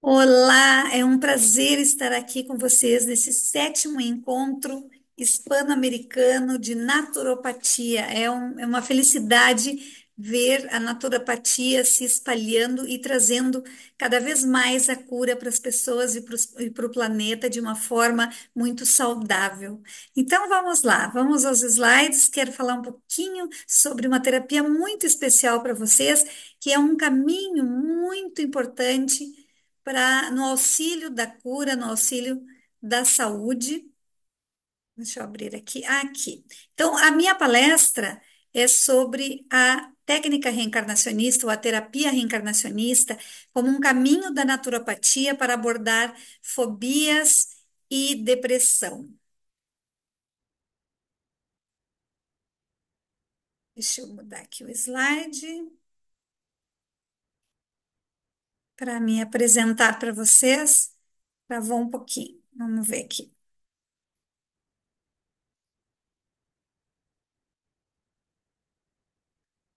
Olá, é um prazer estar aqui com vocês nesse sétimo encontro hispano-americano de naturopatia. É, um- é uma felicidade ver a naturopatia se espalhando e trazendo cada vez mais a cura para as pessoas e e para o planeta de uma forma muito saudável. Então vamos lá, vamos aos slides. Quero falar um pouquinho sobre uma terapia muito especial para vocês, que é um caminho muito importante para no auxílio da cura, no auxílio da saúde. Deixa eu abrir aqui. Aqui. Então, a minha palestra é sobre a técnica reencarnacionista ou a terapia reencarnacionista como um caminho da naturopatia para abordar fobias e depressão. Deixa eu mudar aqui o slide para me apresentar para vocês. Travou um pouquinho. Vamos ver aqui.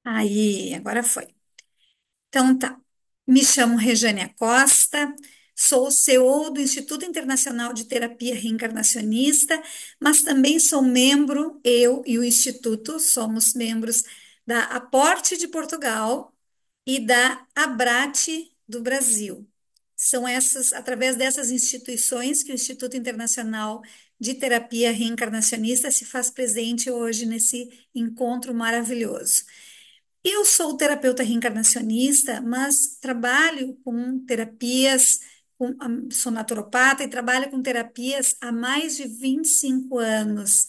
Aí, agora foi. Então tá. Me chamo Rejane Costa, sou CEO do Instituto Internacional de Terapia Reencarnacionista, mas também sou membro, eu e o Instituto somos membros da Aporte de Portugal e da Abrate do Brasil. São essas, através dessas instituições que o Instituto Internacional de Terapia Reencarnacionista se faz presente hoje nesse encontro maravilhoso. Eu sou terapeuta reencarnacionista, mas trabalho com terapias, com, ah, sou naturopata e trabalho com terapias há mais de 25 anos.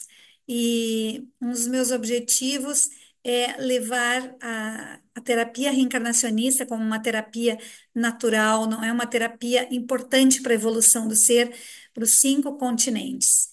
E um dos meus objetivos é levar a, a terapia reencarnacionista como uma terapia natural, não é uma terapia importante para a evolução do ser para os cinco continentes.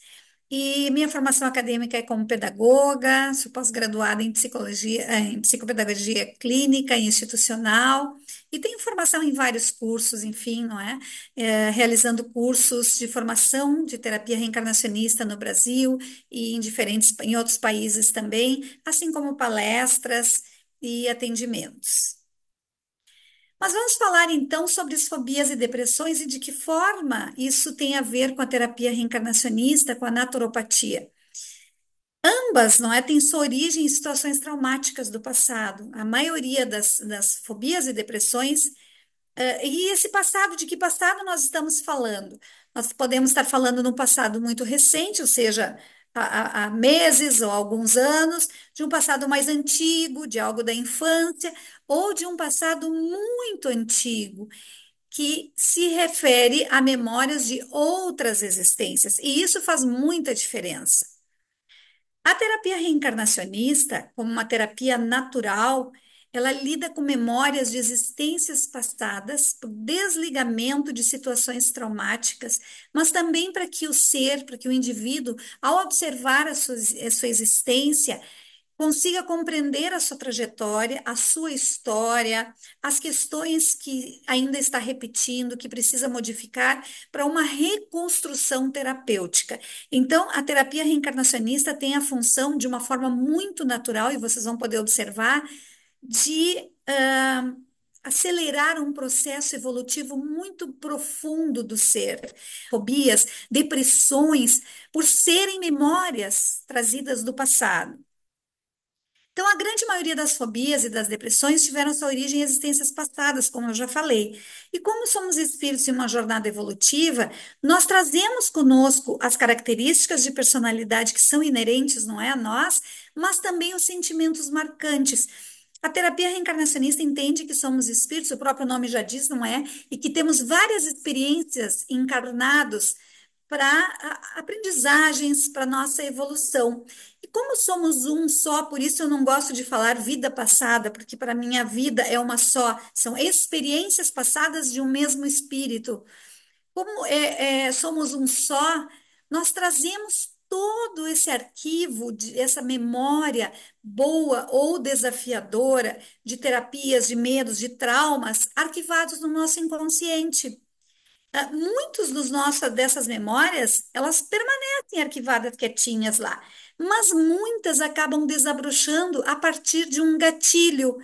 E minha formação acadêmica é como pedagoga, sou pós-graduada em psicologia, eh, em psicopedagogia clínica e institucional, e tenho formação em vários cursos, enfim, não é? é? Realizando cursos de formação de terapia reencarnacionista no Brasil e em diferentes, em outros países também, assim como palestras e atendimentos. Mas vamos falar então sobre as fobias e depressões e de que forma isso tem a ver com a terapia reencarnacionista, com a naturopatia. Ambas, não é, têm sua origem em situações traumáticas do passado. A maioria das, das fobias e depressões, uh, e esse passado, de que passado nós estamos falando? Nós podemos estar falando num passado muito recente, ou seja, há, meses ou alguns anos, de um passado mais antigo, de algo da infância, ou de um passado muito antigo que se refere a memórias de outras existências, e isso faz muita diferença. A terapia reencarnacionista, como uma terapia natural, ela lida com memórias de existências passadas, por desligamento de situações traumáticas, mas também para que o ser, para que o indivíduo, ao observar a sua, a sua existência, consiga compreender a sua trajetória, a sua história, as questões que ainda está repetindo, que precisa modificar para uma reconstrução terapêutica. Então, a terapia reencarnacionista tem a função de uma forma muito natural e vocês vão poder observar de ah, acelerar um processo evolutivo muito profundo do ser. Fobias, depressões, por serem memórias trazidas do passado. Então, a grande maioria das fobias e das depressões tiveram sua origem em existências passadas, como eu já falei. E como somos espíritos em uma jornada evolutiva, nós trazemos conosco as características de personalidade que são inerentes, não é, a nós, mas também os sentimentos marcantes a terapia reencarnacionista entende que somos espíritos, o próprio nome já diz, não é? E que temos várias experiências encarnados para aprendizagens, para nossa evolução. E como somos um só, por isso eu não gosto de falar vida passada, porque para mim a vida é uma só, são experiências passadas de um mesmo espírito. Como é, é, somos um só, nós trazemos todo esse arquivo, de, essa memória boa ou desafiadora de terapias, de medos, de traumas arquivados no nosso inconsciente. Ah, muitos dos nossa, dessas memórias, elas permanecem arquivadas quietinhas lá, mas muitas acabam desabrochando a partir de um gatilho.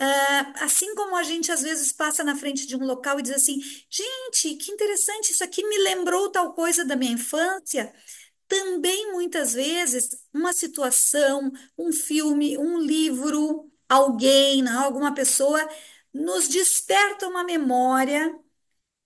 Uh, assim como a gente às vezes passa na frente de um local e diz assim: gente, que interessante, isso aqui me lembrou tal coisa da minha infância também muitas vezes uma situação, um filme, um livro, alguém, né, alguma pessoa nos desperta uma memória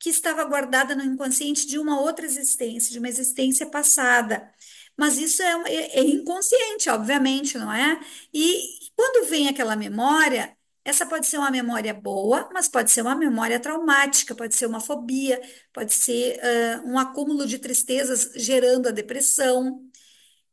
que estava guardada no inconsciente de uma outra existência, de uma existência passada. Mas isso é, é, é inconsciente, obviamente, não é? E quando vem aquela memória, essa pode ser uma memória boa, mas pode ser uma memória traumática, pode ser uma fobia, pode ser um acúmulo de tristezas gerando a depressão.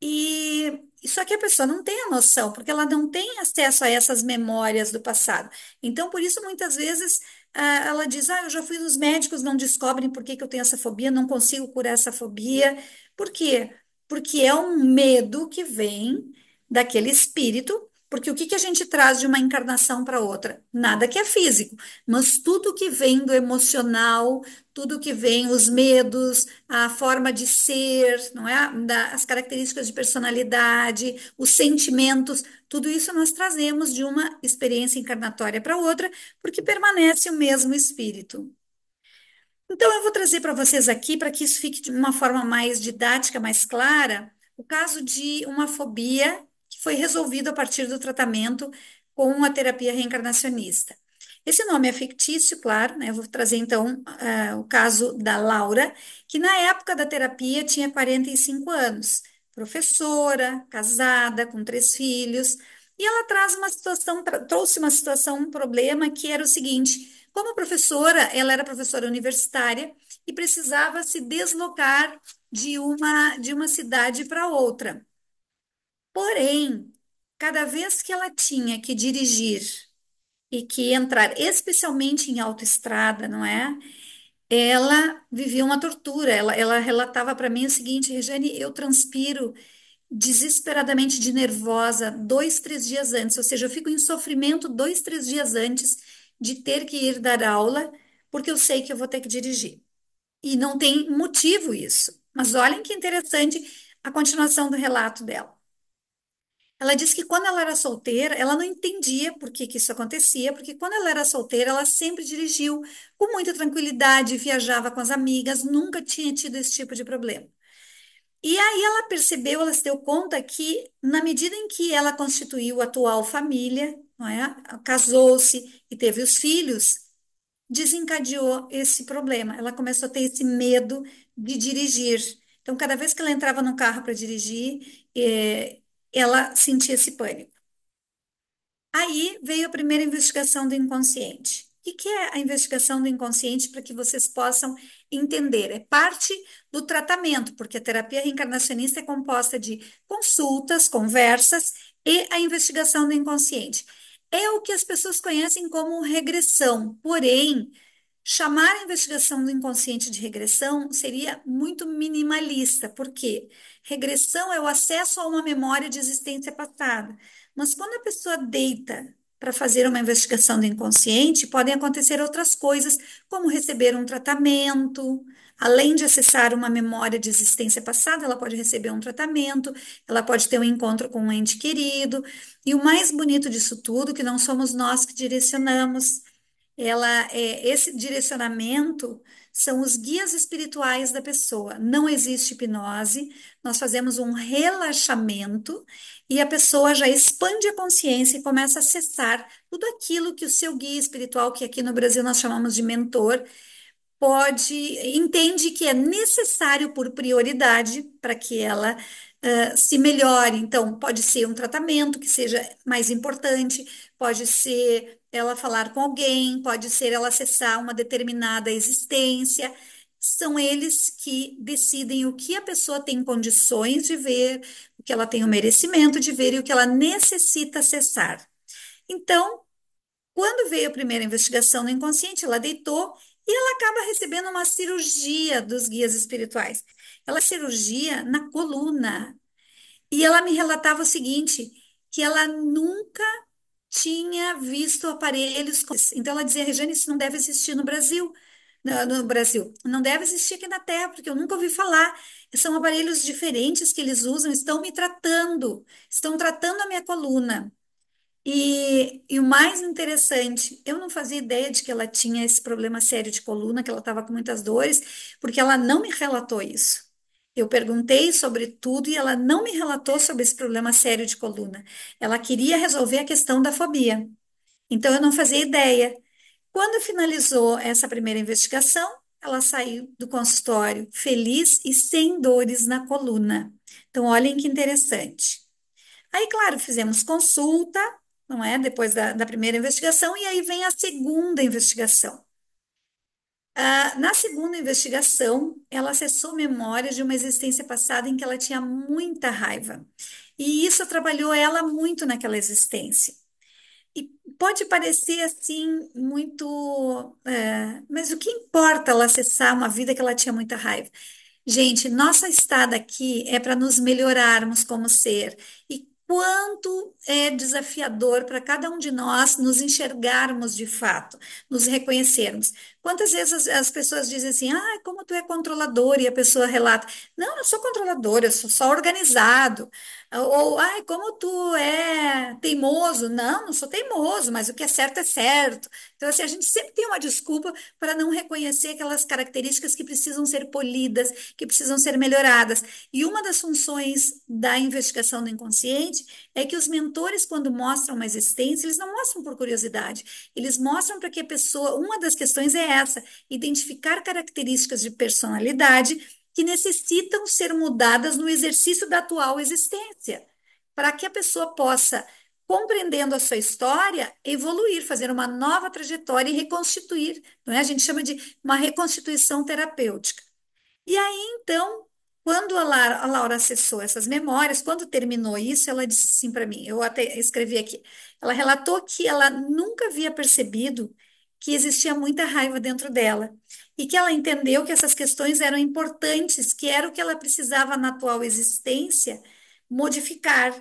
E só que a pessoa não tem a noção, porque ela não tem acesso a essas memórias do passado. Então, por isso, muitas vezes, ela diz: Ah, eu já fui nos médicos, não descobrem por que que eu tenho essa fobia, não consigo curar essa fobia. Por quê? Porque é um medo que vem daquele espírito porque o que, que a gente traz de uma encarnação para outra? Nada que é físico, mas tudo que vem do emocional, tudo que vem, os medos, a forma de ser, não é? as características de personalidade, os sentimentos, tudo isso nós trazemos de uma experiência encarnatória para outra, porque permanece o mesmo espírito. Então, eu vou trazer para vocês aqui, para que isso fique de uma forma mais didática, mais clara, o caso de uma fobia foi resolvido a partir do tratamento com a terapia reencarnacionista. Esse nome é fictício, claro, né? Eu vou trazer então uh, o caso da Laura, que na época da terapia tinha 45 anos, professora, casada, com três filhos, e ela traz uma situação, trouxe uma situação, um problema que era o seguinte: como professora, ela era professora universitária e precisava se deslocar de uma, de uma cidade para outra. Porém, cada vez que ela tinha que dirigir e que entrar especialmente em autoestrada, não é? Ela vivia uma tortura. Ela, ela relatava para mim o seguinte, Regiane, eu transpiro desesperadamente de nervosa dois, três dias antes, ou seja, eu fico em sofrimento dois, três dias antes de ter que ir dar aula, porque eu sei que eu vou ter que dirigir. E não tem motivo isso. Mas olhem que interessante a continuação do relato dela. Ela disse que quando ela era solteira, ela não entendia por que que isso acontecia, porque quando ela era solteira, ela sempre dirigiu com muita tranquilidade, viajava com as amigas, nunca tinha tido esse tipo de problema. E aí ela percebeu, ela se deu conta que, na medida em que ela constituiu a atual família, não é? casou-se e teve os filhos, desencadeou esse problema. Ela começou a ter esse medo de dirigir. Então, cada vez que ela entrava no carro para dirigir, é, ela sentia esse pânico. Aí veio a primeira investigação do inconsciente. O que é a investigação do inconsciente para que vocês possam entender? É parte do tratamento, porque a terapia reencarnacionista é composta de consultas, conversas e a investigação do inconsciente. É o que as pessoas conhecem como regressão, porém, Chamar a investigação do inconsciente de regressão seria muito minimalista, porque regressão é o acesso a uma memória de existência passada. Mas quando a pessoa deita para fazer uma investigação do inconsciente, podem acontecer outras coisas, como receber um tratamento. Além de acessar uma memória de existência passada, ela pode receber um tratamento, ela pode ter um encontro com um ente querido. E o mais bonito disso tudo, que não somos nós que direcionamos, ela é esse direcionamento são os guias espirituais da pessoa. Não existe hipnose, nós fazemos um relaxamento e a pessoa já expande a consciência e começa a acessar tudo aquilo que o seu guia espiritual, que aqui no Brasil nós chamamos de mentor, pode entende que é necessário por prioridade para que ela se melhore. Então, pode ser um tratamento que seja mais importante, pode ser ela falar com alguém, pode ser ela acessar uma determinada existência. São eles que decidem o que a pessoa tem condições de ver, o que ela tem o merecimento de ver e o que ela necessita acessar. Então, quando veio a primeira investigação no inconsciente, ela deitou e ela acaba recebendo uma cirurgia dos guias espirituais ela cirurgia na coluna. E ela me relatava o seguinte, que ela nunca tinha visto aparelhos. com- Então ela dizia, Regiane, isso não deve existir no Brasil. No, no Brasil, não deve existir aqui na Terra, porque eu nunca ouvi falar. São aparelhos diferentes que eles usam, estão me tratando, estão tratando a minha coluna. E, e o mais interessante, eu não fazia ideia de que ela tinha esse problema sério de coluna, que ela estava com muitas dores, porque ela não me relatou isso. Eu perguntei sobre tudo e ela não me relatou sobre esse problema sério de coluna. Ela queria resolver a questão da fobia. Então eu não fazia ideia. Quando finalizou essa primeira investigação, ela saiu do consultório feliz e sem dores na coluna. Então olhem que interessante. Aí, claro, fizemos consulta, não é? Depois da, da primeira investigação, e aí vem a segunda investigação. Ah, na segunda investigação, ela acessou memórias de uma existência passada em que ela tinha muita raiva. E isso trabalhou ela muito naquela existência. E pode parecer assim muito. é, mas o que importa ela acessar uma vida que ela tinha muita raiva? Gente, nossa estada aqui é para nos melhorarmos como ser. E quanto é desafiador para cada um de nós nos enxergarmos de fato, nos reconhecermos. Quantas vezes as, as pessoas dizem assim, ah, como tu é controlador, e a pessoa relata, não, não sou controlador, eu sou só organizado. Ou, ai, como tu é teimoso, não, não sou teimoso, mas o que é certo é certo. Então, assim, a gente sempre tem uma desculpa para não reconhecer aquelas características que precisam ser polidas, que precisam ser melhoradas. E uma das funções da investigação do inconsciente é que os mentores, quando mostram uma existência, eles não mostram por curiosidade, eles mostram para que a pessoa, uma das questões é essa: identificar características de personalidade que necessitam ser mudadas no exercício da atual existência, para que a pessoa possa, compreendendo a sua história, evoluir, fazer uma nova trajetória e reconstituir. Não é? A gente chama de uma reconstituição terapêutica. E aí, então, quando a Laura, a Laura, acessou essas memórias, quando terminou isso, ela disse assim para mim, eu até escrevi aqui. Ela relatou que ela nunca havia percebido que existia muita raiva dentro dela e que ela entendeu que essas questões eram importantes, que era o que ela precisava na atual existência modificar,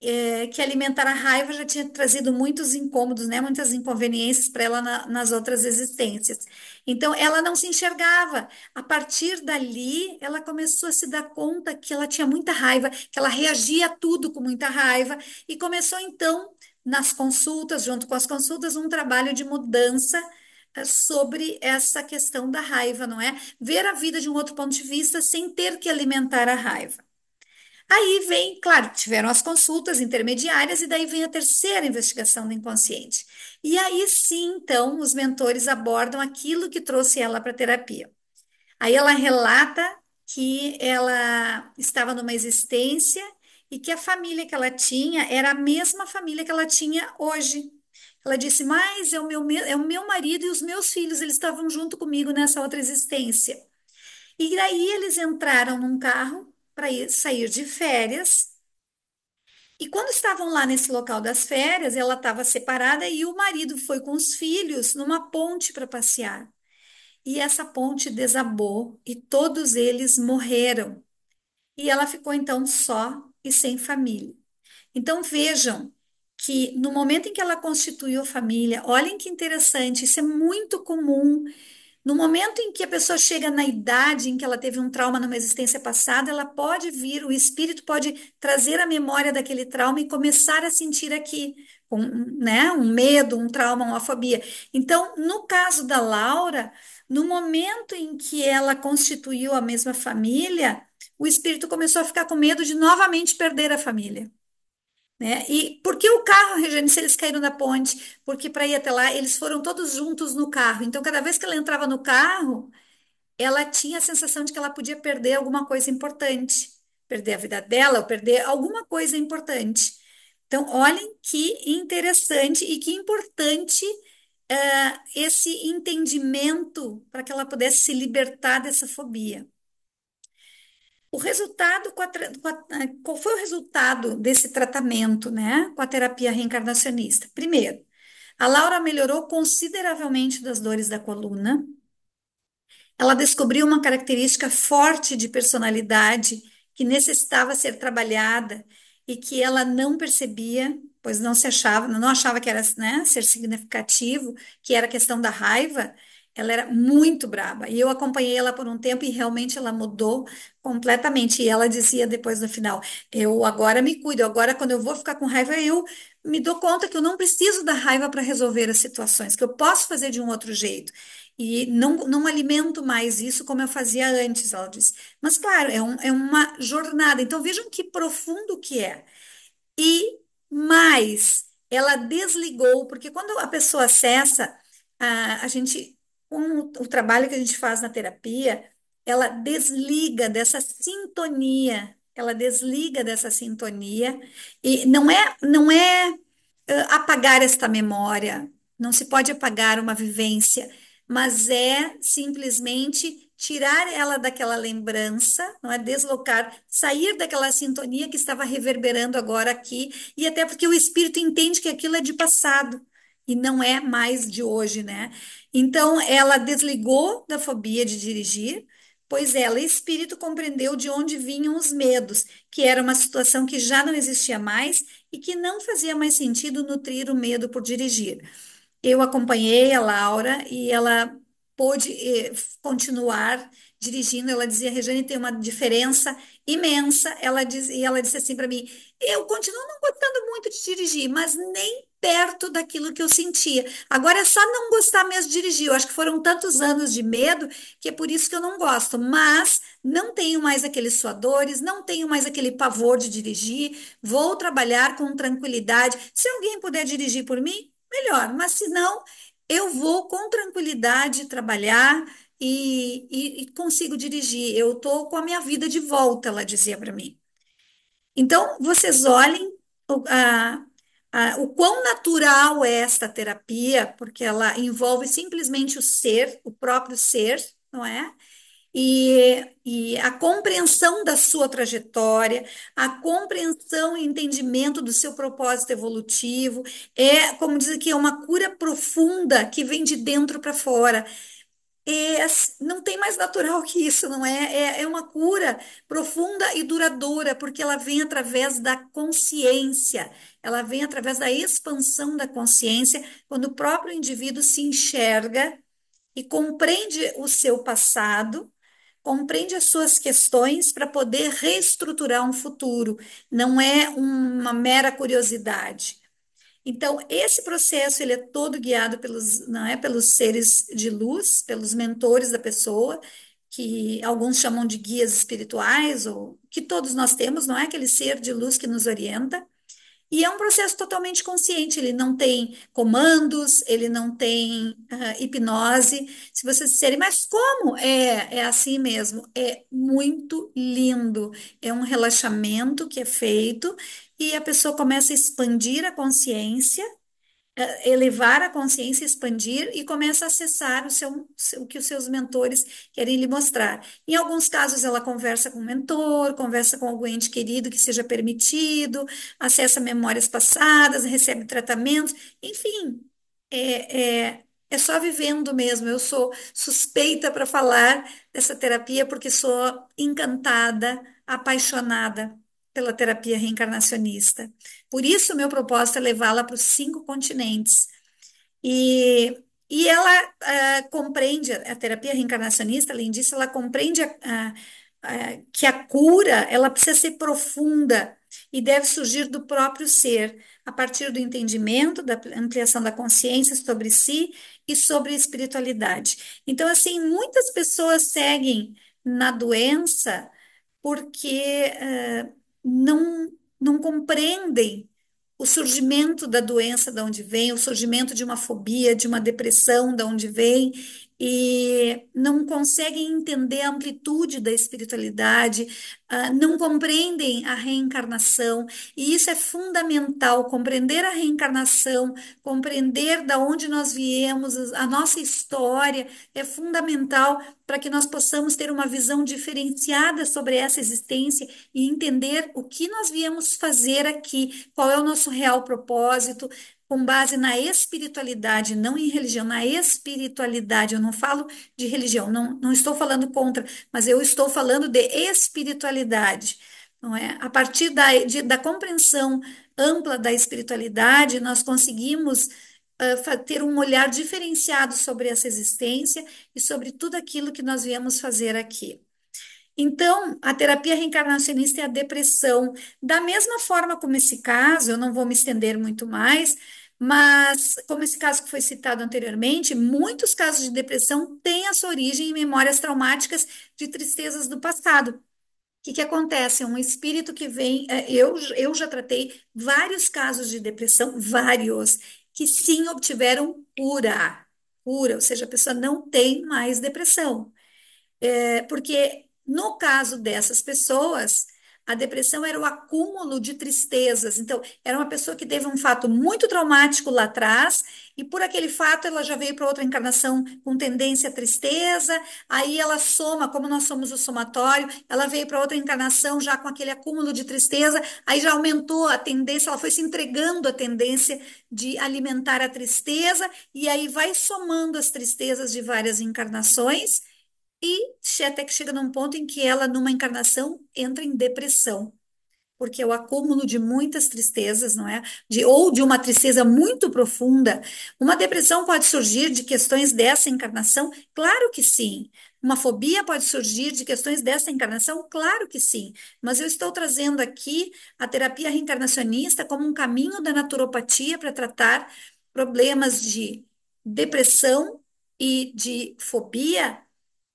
é, que alimentar a raiva já tinha trazido muitos incômodos, né, muitas inconveniências para ela na, nas outras existências. Então, ela não se enxergava. A partir dali, ela começou a se dar conta que ela tinha muita raiva, que ela reagia a tudo com muita raiva e começou então nas consultas, junto com as consultas, um trabalho de mudança eh, sobre essa questão da raiva, não é? Ver a vida de um outro ponto de vista sem ter que alimentar a raiva. Aí vem, claro, tiveram as consultas intermediárias e daí vem a terceira investigação do inconsciente. E aí sim, então, os mentores abordam aquilo que trouxe ela para a terapia. Aí ela relata que ela estava numa existência e que a família que ela tinha era a mesma família que ela tinha hoje. Ela disse: Mas é o meu, é o meu marido e os meus filhos, eles estavam junto comigo nessa outra existência. E daí eles entraram num carro para sair de férias. E quando estavam lá nesse local das férias, ela estava separada e o marido foi com os filhos numa ponte para passear. E essa ponte desabou e todos eles morreram. E ela ficou então só e sem família. Então vejam que no momento em que ela constituiu família, olhem que interessante, isso é muito comum. No momento em que a pessoa chega na idade em que ela teve um trauma numa existência passada, ela pode vir, o espírito pode trazer a memória daquele trauma e começar a sentir aqui, um, né, um medo, um trauma, uma fobia. Então, no caso da Laura, no momento em que ela constituiu a mesma família, o espírito começou a ficar com medo de novamente perder a família. Né? E por que o carro, Regiane, se eles caíram na ponte? Porque para ir até lá, eles foram todos juntos no carro. Então, cada vez que ela entrava no carro, ela tinha a sensação de que ela podia perder alguma coisa importante. Perder a vida dela, ou perder alguma coisa importante. Então, olhem que interessante e que importante uh, esse entendimento para que ela pudesse se libertar dessa fobia. O resultado, com a, com a, eh, qual foi o resultado desse tratamento, né, com a terapia reencarnacionista? Primeiro, a Laura melhorou consideravelmente das dores da coluna. Ela descobriu uma característica forte de personalidade que necessitava ser trabalhada e que ela não percebia, pois não se achava, não achava que era, né, ser significativo, que era questão da raiva, ela era muito braba. E eu acompanhei ela por um tempo e realmente ela mudou completamente. E ela dizia depois no final: Eu agora me cuido, agora quando eu vou ficar com raiva, eu me dou conta que eu não preciso da raiva para resolver as situações, que eu posso fazer de um outro jeito. E não, não alimento mais isso como eu fazia antes, ela disse. Mas, claro, é, um, é uma jornada. Então, vejam que profundo que é. E mais, ela desligou, porque quando a pessoa acessa, a, a gente com o trabalho que a gente faz na terapia, ela desliga dessa sintonia, ela desliga dessa sintonia e não é não é apagar esta memória, não se pode apagar uma vivência, mas é simplesmente tirar ela daquela lembrança, não é deslocar, sair daquela sintonia que estava reverberando agora aqui, e até porque o espírito entende que aquilo é de passado e não é mais de hoje, né? Então, ela desligou da fobia de dirigir, pois ela, espírito, compreendeu de onde vinham os medos, que era uma situação que já não existia mais e que não fazia mais sentido nutrir o medo por dirigir. Eu acompanhei a Laura e ela pôde eh, continuar dirigindo, ela dizia, Rejane, tem uma diferença imensa. Ela diz, e ela disse assim para mim, eu continuo não gostando muito de dirigir, mas nem perto daquilo que eu sentia. Agora é só não gostar mesmo de dirigir. Eu acho que foram tantos anos de medo que é por isso que eu não gosto. Mas não tenho mais aqueles suadores, não tenho mais aquele pavor de dirigir. Vou trabalhar com tranquilidade. Se alguém puder dirigir por mim, melhor. Mas se não, eu vou com tranquilidade trabalhar e, e, consigo dirigir. Eu estou com a minha vida de volta, ela dizia para mim. Então, vocês olhem o, a, a, o quão natural é esta terapia, porque ela envolve simplesmente o ser, o próprio ser, não é? E, e, a compreensão da sua trajetória, a compreensão e entendimento do seu propósito evolutivo, é, como diz aqui, é uma cura profunda que vem de dentro para fora. É, não tem mais natural que isso, não é? É, é uma cura profunda e duradoura, porque ela vem através da consciência, ela vem através da expansão da consciência, quando o próprio indivíduo se enxerga e compreende o seu passado, compreende as suas questões para poder reestruturar um futuro. Não é uma mera curiosidade. Então, esse processo ele é todo guiado pelos, não é, pelos seres de luz, pelos mentores da pessoa, que alguns chamam de guias espirituais, ou que todos nós temos, não é aquele ser de luz que nos orienta. E é um processo totalmente consciente, ele não tem comandos, ele não tem uh, hipnose. Se vocês disserem, mas como? É, é assim mesmo, é muito lindo. É um relaxamento que é feito e a pessoa começa a expandir a consciência eh, elevar a consciência, expandir e começa a acessar o, seu, o que os seus mentores querem lhe mostrar. Em alguns casos, ela conversa com o mentor, conversa com algum ente querido que seja permitido, acessa memórias passadas, recebe tratamentos, enfim, é, é, é só vivendo mesmo. Eu sou suspeita para falar dessa terapia porque sou encantada, apaixonada pela terapia reencarnacionista. Por isso, meu propósito é levá-la para os cinco continentes. E, e ela eh, compreende, a terapia reencarnacionista, além disso, ela compreende a, a, a, que a cura ela precisa ser profunda e deve surgir do próprio ser, a partir do entendimento, da ampliação da consciência sobre si e sobre a espiritualidade. Então, assim, muitas pessoas seguem na doença porque uh, não, não compreendem o surgimento da doença, de onde vem, o surgimento de uma fobia, de uma depressão, de onde vem, e não conseguem entender a amplitude da espiritualidade, ah, não compreendem a reencarnação, e isso é fundamental, compreender a reencarnação, compreender da onde nós viemos, a nossa história é fundamental para que nós possamos ter uma visão diferenciada sobre essa existência e entender o que nós viemos fazer aqui, qual é o nosso real propósito, com base na espiritualidade, não em religião. Na espiritualidade, eu não falo de religião, não, não estou falando contra, mas eu estou falando de espiritualidade. Não é? A partir da, de, da compreensão ampla da espiritualidade, nós conseguimos uh, ter um olhar diferenciado sobre essa existência e sobre tudo aquilo que nós viemos fazer aqui. Então, a terapia reencarnacionista é a depressão. Da mesma forma como esse caso, eu não vou me estender muito mais, mas, como esse caso que foi citado anteriormente, muitos casos de depressão têm a sua origem em memórias traumáticas de tristezas do passado. O que, que acontece? Um espírito que vem. É, eu, eu já tratei vários casos de depressão, vários, que sim obtiveram cura. Cura, ou seja, a pessoa não tem mais depressão. É, porque no caso dessas pessoas, a depressão era o acúmulo de tristezas. Então, era uma pessoa que teve um fato muito traumático lá atrás, e por aquele fato ela já veio para outra encarnação com tendência à tristeza, aí ela soma, como nós somos o somatório, ela veio para outra encarnação já com aquele acúmulo de tristeza, aí já aumentou a tendência, ela foi se entregando à tendência de alimentar a tristeza, e aí vai somando as tristezas de várias encarnações e até que chega num ponto em que ela, numa encarnação, entra em depressão porque é o acúmulo de muitas tristezas, não é? De, ou de uma tristeza muito profunda. Uma depressão pode surgir de questões dessa encarnação? Claro que sim. Uma fobia pode surgir de questões dessa encarnação? Claro que sim. Mas eu estou trazendo aqui a terapia reencarnacionista como um caminho da naturopatia para tratar problemas de depressão e de fobia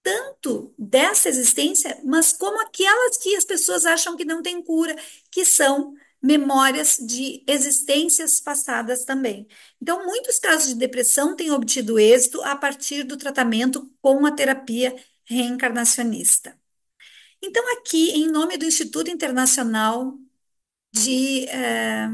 tanto dessa existência, mas como aquelas que as pessoas acham que não têm cura, que são memórias de existências passadas também. Então, muitos casos de depressão têm obtido êxito a partir do tratamento com a terapia reencarnacionista. Então, aqui, em nome do Instituto Internacional de eh,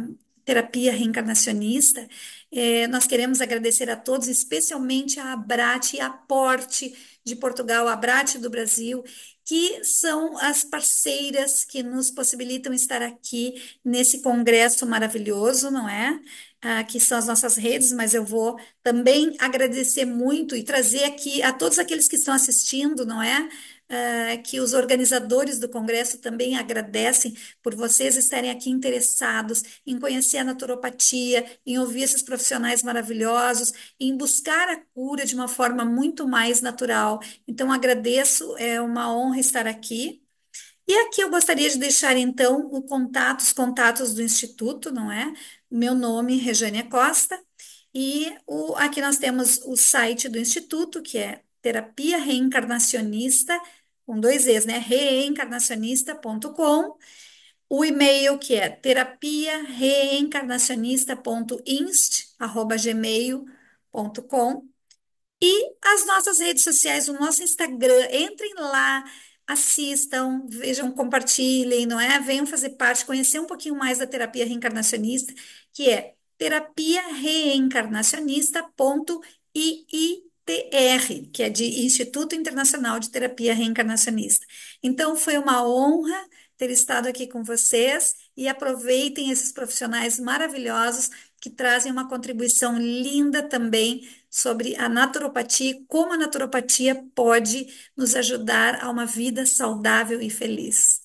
Terapia Reencarnacionista, eh, nós queremos agradecer a todos, especialmente a Abrat e a Porte de Portugal, a Brate do Brasil, que são as parceiras que nos possibilitam estar aqui nesse congresso maravilhoso, não é? Ah, que são as nossas redes, mas eu vou também agradecer muito e trazer aqui a todos aqueles que estão assistindo, não é? Ah, que os organizadores do congresso também agradecem por vocês estarem aqui interessados em conhecer a naturopatia, em ouvir esses profissionais maravilhosos, em buscar a cura de uma forma muito mais natural. Então, agradeço, é uma honra estar aqui. E aqui eu gostaria de deixar então o contato, os contatos do Instituto, não é? Meu nome, Regênia Costa, e o, aqui nós temos o site do Instituto, que é terapia reencarnacionista.com com dois E's, né? reencarnacionista.com. O e-mail que é terapia reencarnacionista.inst@gmail.com e as nossas redes sociais, o nosso Instagram, entrem lá, assistam, vejam, compartilhem, não é? Venham fazer parte, conhecer um pouquinho mais da terapia reencarnacionista, que é terapia IITR, que é de Instituto Internacional de Terapia Reencarnacionista. Então, foi uma honra ter estado aqui com vocês e aproveitem esses profissionais maravilhosos que trazem uma contribuição linda também sobre a naturopatia e como a naturopatia pode nos ajudar a uma vida saudável e feliz.